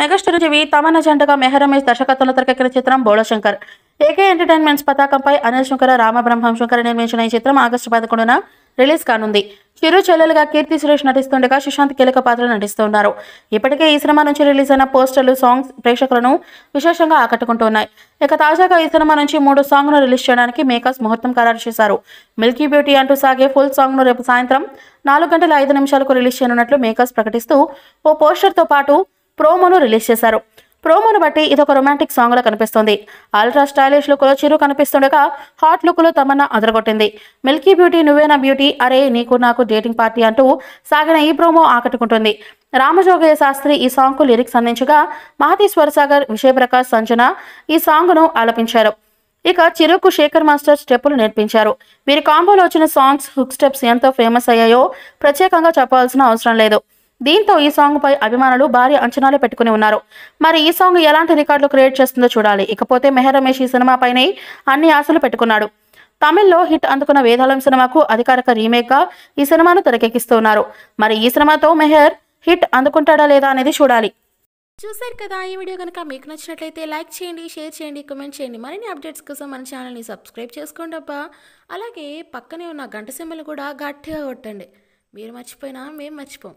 megastar జీవి తమన జంటగా మెహరమేష్ దర్శకత్వంలో తెరకెక్కిన చిత్రం బోళశంకర్ ఏకే ఎంటర్టైన్మెంట్స్ పతాకంపై అనిల్ శంకర రామబ్రహ్మం శంకర నిర్మించిన ఈ చిత్రం ఆగస్టు పదకొండున రిలీజ్ కానుంది చిరు చెల్లెలుగా కీర్తి సురేష్ నటిస్తుండగా సుశాంత్ కీలక పాత్ర నటిస్తున్నారు ఇప్పటికే ఈ సినిమా నుంచి రిలీజ్ అయిన పోస్టర్లు సాంగ్స్ ప్రేక్షకులను విశేషంగా ఆకట్టుకుంటున్నాయి ఇక తాజాగా ఈ సినిమా నుంచి మూడు సాంగ్ను రిలీజ్ చేయడానికి మేకర్స్ ముహూర్తం ఖరారు చేశారు మిల్కీ బ్యూటీ అంటూ సాగే ఫుల్ సాంగ్ను రేపు సాయంత్రం నాలుగు గంటల ఐదు నిమిషాలకు రిలీజ్ చేయనున్నట్లు మేకర్స్ ప్రకటిస్తూ ఓ పోస్టర్తో పాటు ప్రోమోను రిలీజ్ చేశారు ప్రోమోను బట్టి ఇదొక రొమాంటిక్ లో కనిపిస్తుంది అల్ట్రా స్టైలిష్ లో చిరు కనిపిస్తుండగా హాట్ లుక్లో తమన్న అదరగొట్టింది మిల్కీ బ్యూటీ నువ్వేనా బ్యూటీ అరే నీకు నాకు డేటింగ్ పార్టీ అంటూ సాగిన ఈ ప్రోమో ఆకట్టుకుంటుంది రామజోగయ్య శాస్త్రి ఈ సాంగ్కు లిరిక్స్ అందించగా మహతి స్వరసాగర్ విజయప్రకాష్ సంజన ఈ సాంగ్ను ఆలపించారు ఇక చిరుకు శేఖర్ మాస్టర్ స్టెప్పులు నేర్పించారు వీరి కాంబోలో వచ్చిన సాంగ్స్ హుక్ స్టెప్స్ ఎంతో ఫేమస్ అయ్యాయో ప్రత్యేకంగా చెప్పాల్సిన అవసరం లేదు దీంతో ఈ సాంగ్ పై అభిమానులు భారీ అంచనాలు పెట్టుకుని ఉన్నారు మరి ఈ సాంగ్ ఎలాంటి రికార్డులు క్రియేట్ చేస్తుందో చూడాలి ఇకపోతే మెహర్ రమేష్ ఈ సినిమాపైనే అన్ని ఆశలు పెట్టుకున్నాడు తమిళ్లో హిట్ అందుకున్న వేదాళం సినిమాకు అధికారిక గా ఈ సినిమాను తెరకెక్కిస్తున్నారు మరి ఈ సినిమాతో మెహర్ హిట్ అందుకుంటాడా లేదా అనేది చూడాలి చూసారు కదా ఈ వీడియో కనుక మీకు నచ్చినట్లయితే లైక్ చేయండి షేర్ చేయండి కమెంట్ చేయండి మరిన్ని అప్డేట్స్ కోసం మన ఛానల్ని సబ్స్క్రైబ్ చేసుకోండి అబ్బా అలాగే పక్కనే ఉన్న గంట సింబల్ కూడా గట్టిగా కొట్టండి మీరు మర్చిపోయినా మేము మర్చిపోం